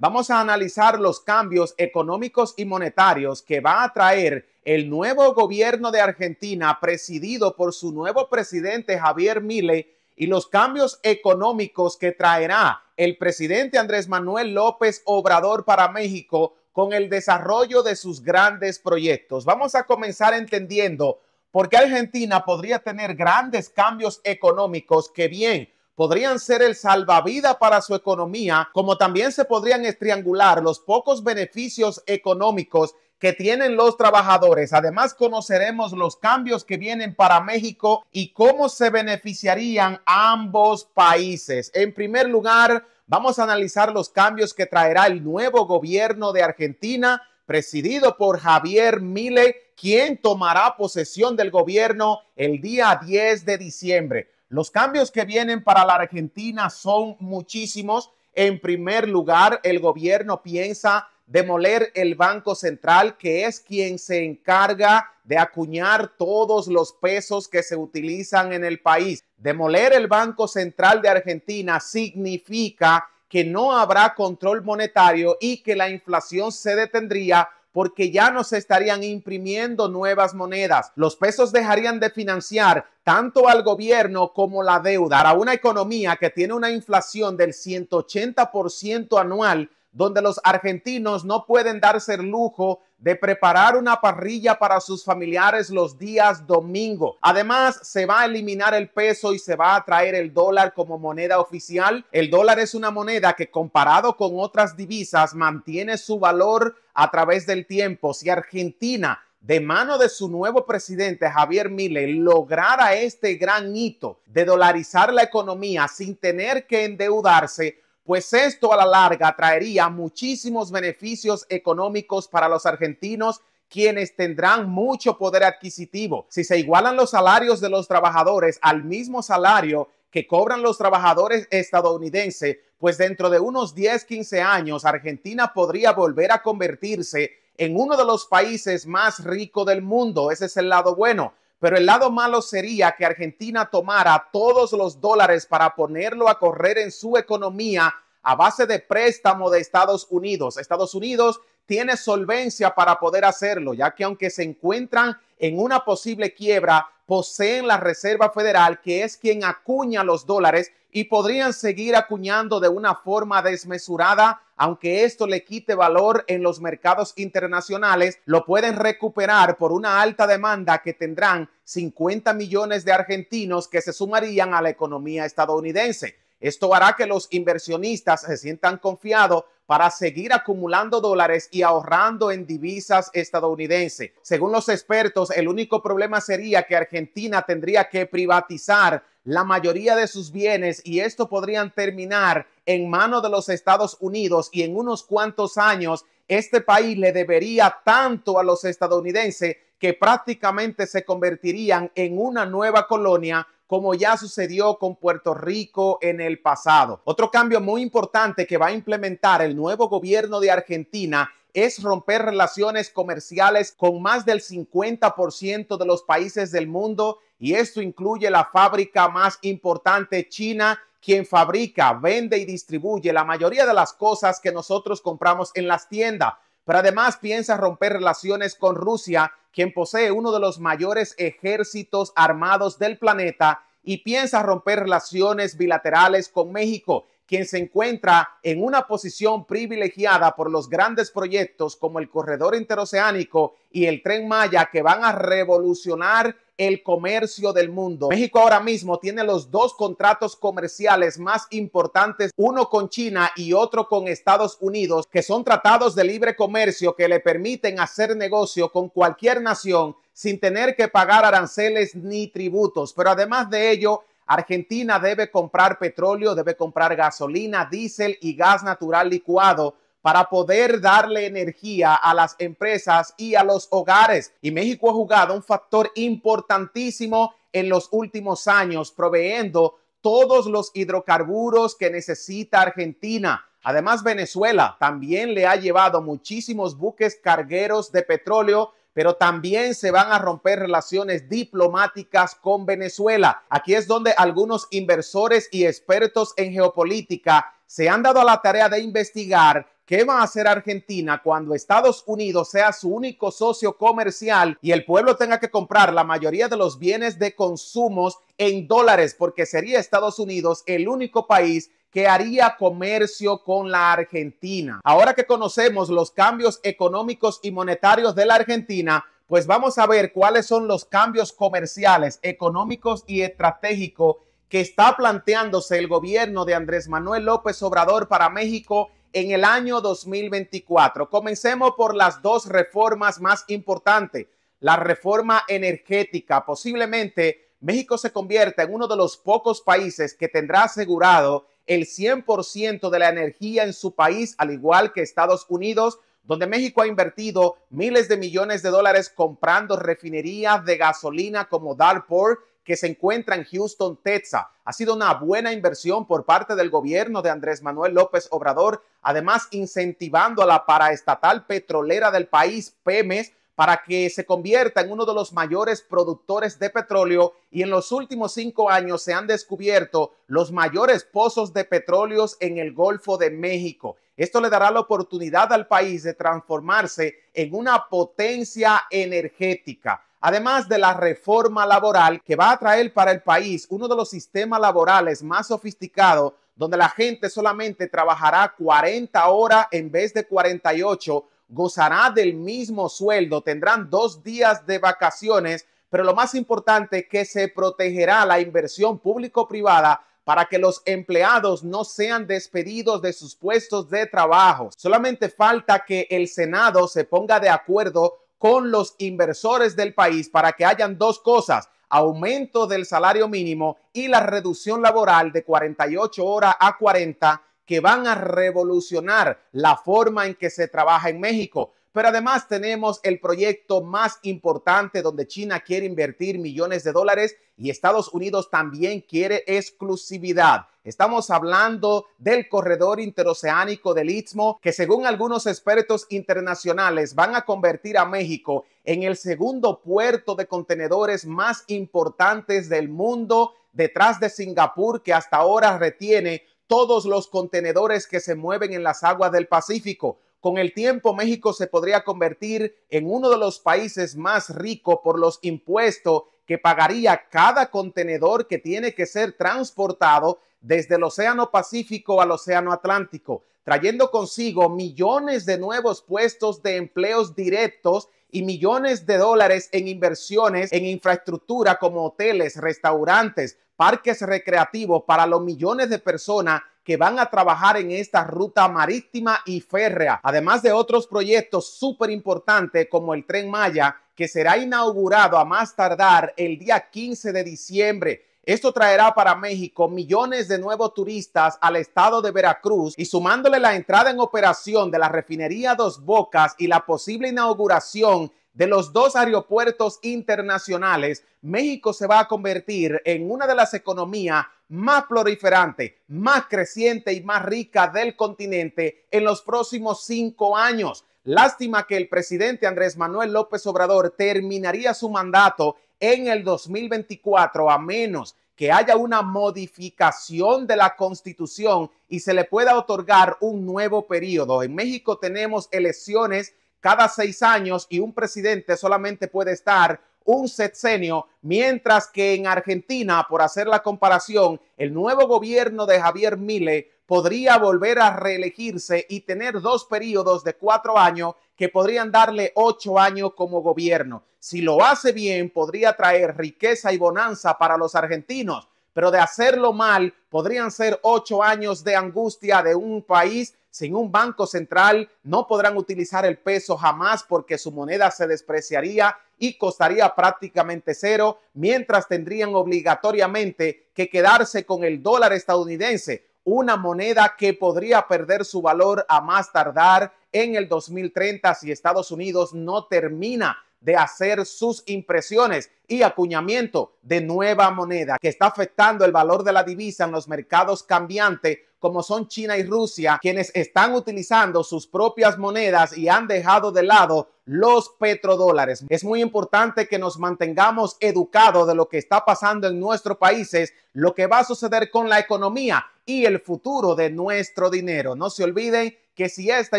vamos a analizar los cambios económicos y monetarios que va a traer el nuevo gobierno de Argentina presidido por su nuevo presidente Javier Mile y los cambios económicos que traerá el presidente Andrés Manuel López Obrador para México con el desarrollo de sus grandes proyectos. Vamos a comenzar entendiendo por qué Argentina podría tener grandes cambios económicos que bien podrían ser el salvavidas para su economía, como también se podrían estriangular los pocos beneficios económicos que tienen los trabajadores. Además, conoceremos los cambios que vienen para México y cómo se beneficiarían ambos países. En primer lugar, vamos a analizar los cambios que traerá el nuevo gobierno de Argentina, presidido por Javier Mile, quien tomará posesión del gobierno el día 10 de diciembre. Los cambios que vienen para la Argentina son muchísimos. En primer lugar, el gobierno piensa demoler el Banco Central, que es quien se encarga de acuñar todos los pesos que se utilizan en el país. Demoler el Banco Central de Argentina significa que no habrá control monetario y que la inflación se detendría porque ya no se estarían imprimiendo nuevas monedas. Los pesos dejarían de financiar tanto al gobierno como la deuda. Para una economía que tiene una inflación del 180% anual, donde los argentinos no pueden darse el lujo de preparar una parrilla para sus familiares los días domingo. Además, se va a eliminar el peso y se va a traer el dólar como moneda oficial. El dólar es una moneda que comparado con otras divisas mantiene su valor a través del tiempo. Si Argentina de mano de su nuevo presidente Javier Milei lograra este gran hito de dolarizar la economía sin tener que endeudarse, pues esto a la larga traería muchísimos beneficios económicos para los argentinos quienes tendrán mucho poder adquisitivo. Si se igualan los salarios de los trabajadores al mismo salario que cobran los trabajadores estadounidenses, pues dentro de unos 10, 15 años Argentina podría volver a convertirse en uno de los países más ricos del mundo. Ese es el lado bueno. Pero el lado malo sería que Argentina tomara todos los dólares para ponerlo a correr en su economía a base de préstamo de Estados Unidos. Estados Unidos tiene solvencia para poder hacerlo, ya que aunque se encuentran en una posible quiebra, poseen la Reserva Federal, que es quien acuña los dólares y podrían seguir acuñando de una forma desmesurada, aunque esto le quite valor en los mercados internacionales, lo pueden recuperar por una alta demanda que tendrán 50 millones de argentinos que se sumarían a la economía estadounidense. Esto hará que los inversionistas se sientan confiados para seguir acumulando dólares y ahorrando en divisas estadounidenses. Según los expertos, el único problema sería que Argentina tendría que privatizar la mayoría de sus bienes y esto podrían terminar en manos de los Estados Unidos y en unos cuantos años este país le debería tanto a los estadounidenses que prácticamente se convertirían en una nueva colonia como ya sucedió con Puerto Rico en el pasado. Otro cambio muy importante que va a implementar el nuevo gobierno de Argentina es romper relaciones comerciales con más del 50% de los países del mundo y esto incluye la fábrica más importante, China, quien fabrica, vende y distribuye la mayoría de las cosas que nosotros compramos en las tiendas. Pero además piensa romper relaciones con Rusia, quien posee uno de los mayores ejércitos armados del planeta y piensa romper relaciones bilaterales con México, quien se encuentra en una posición privilegiada por los grandes proyectos como el corredor interoceánico y el tren Maya que van a revolucionar el comercio del mundo. México ahora mismo tiene los dos contratos comerciales más importantes, uno con China y otro con Estados Unidos, que son tratados de libre comercio que le permiten hacer negocio con cualquier nación sin tener que pagar aranceles ni tributos. Pero además de ello, Argentina debe comprar petróleo, debe comprar gasolina, diésel y gas natural licuado para poder darle energía a las empresas y a los hogares. Y México ha jugado un factor importantísimo en los últimos años, proveyendo todos los hidrocarburos que necesita Argentina. Además, Venezuela también le ha llevado muchísimos buques cargueros de petróleo pero también se van a romper relaciones diplomáticas con Venezuela. Aquí es donde algunos inversores y expertos en geopolítica se han dado a la tarea de investigar ¿Qué va a hacer Argentina cuando Estados Unidos sea su único socio comercial y el pueblo tenga que comprar la mayoría de los bienes de consumo en dólares? Porque sería Estados Unidos el único país que haría comercio con la Argentina. Ahora que conocemos los cambios económicos y monetarios de la Argentina, pues vamos a ver cuáles son los cambios comerciales, económicos y estratégicos que está planteándose el gobierno de Andrés Manuel López Obrador para México en el año 2024. Comencemos por las dos reformas más importantes. La reforma energética. Posiblemente México se convierta en uno de los pocos países que tendrá asegurado el 100% de la energía en su país, al igual que Estados Unidos, donde México ha invertido miles de millones de dólares comprando refinerías de gasolina como Dalport que se encuentra en Houston, Texas. Ha sido una buena inversión por parte del gobierno de Andrés Manuel López Obrador, además incentivando a la paraestatal petrolera del país, Pemes, para que se convierta en uno de los mayores productores de petróleo y en los últimos cinco años se han descubierto los mayores pozos de petróleo en el Golfo de México. Esto le dará la oportunidad al país de transformarse en una potencia energética además de la reforma laboral que va a traer para el país uno de los sistemas laborales más sofisticados, donde la gente solamente trabajará 40 horas en vez de 48, gozará del mismo sueldo, tendrán dos días de vacaciones, pero lo más importante que se protegerá la inversión público-privada para que los empleados no sean despedidos de sus puestos de trabajo. Solamente falta que el Senado se ponga de acuerdo con los inversores del país para que hayan dos cosas, aumento del salario mínimo y la reducción laboral de 48 horas a 40 que van a revolucionar la forma en que se trabaja en México. Pero además tenemos el proyecto más importante donde China quiere invertir millones de dólares y Estados Unidos también quiere exclusividad. Estamos hablando del corredor interoceánico del Istmo, que según algunos expertos internacionales van a convertir a México en el segundo puerto de contenedores más importantes del mundo, detrás de Singapur, que hasta ahora retiene todos los contenedores que se mueven en las aguas del Pacífico. Con el tiempo, México se podría convertir en uno de los países más ricos por los impuestos que pagaría cada contenedor que tiene que ser transportado desde el Océano Pacífico al Océano Atlántico trayendo consigo millones de nuevos puestos de empleos directos y millones de dólares en inversiones en infraestructura como hoteles, restaurantes, parques recreativos para los millones de personas que van a trabajar en esta ruta marítima y férrea, además de otros proyectos súper importantes como el tren Maya, que será inaugurado a más tardar el día 15 de diciembre esto traerá para México millones de nuevos turistas al estado de Veracruz y sumándole la entrada en operación de la refinería Dos Bocas y la posible inauguración de los dos aeropuertos internacionales, México se va a convertir en una de las economías más proliferantes, más creciente y más rica del continente en los próximos cinco años. Lástima que el presidente Andrés Manuel López Obrador terminaría su mandato en el 2024, a menos que haya una modificación de la constitución y se le pueda otorgar un nuevo periodo. En México tenemos elecciones cada seis años y un presidente solamente puede estar un sexenio, mientras que en Argentina, por hacer la comparación, el nuevo gobierno de Javier Mile podría volver a reelegirse y tener dos periodos de cuatro años que podrían darle ocho años como gobierno. Si lo hace bien, podría traer riqueza y bonanza para los argentinos, pero de hacerlo mal, podrían ser ocho años de angustia de un país sin un banco central no podrán utilizar el peso jamás porque su moneda se despreciaría y costaría prácticamente cero, mientras tendrían obligatoriamente que quedarse con el dólar estadounidense, una moneda que podría perder su valor a más tardar en el 2030 si Estados Unidos no termina de hacer sus impresiones y acuñamiento de nueva moneda que está afectando el valor de la divisa en los mercados cambiantes como son China y Rusia, quienes están utilizando sus propias monedas y han dejado de lado los petrodólares. Es muy importante que nos mantengamos educados de lo que está pasando en nuestros países, lo que va a suceder con la economía y el futuro de nuestro dinero. No se olviden que si esta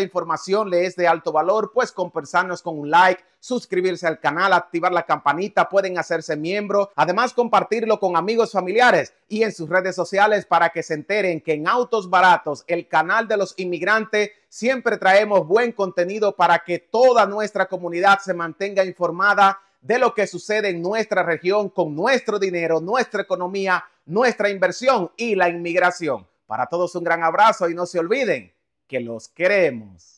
información le es de alto valor, pues compensarnos con un like, suscribirse al canal, activar la campanita, pueden hacerse miembro, además compartirlo con amigos familiares y en sus redes sociales para que se enteren que en Autos Baratos, el canal de los inmigrantes, siempre traemos buen contenido para que toda nuestra comunidad se mantenga informada de lo que sucede en nuestra región con nuestro dinero, nuestra economía, nuestra inversión y la inmigración. Para todos un gran abrazo y no se olviden que los queremos.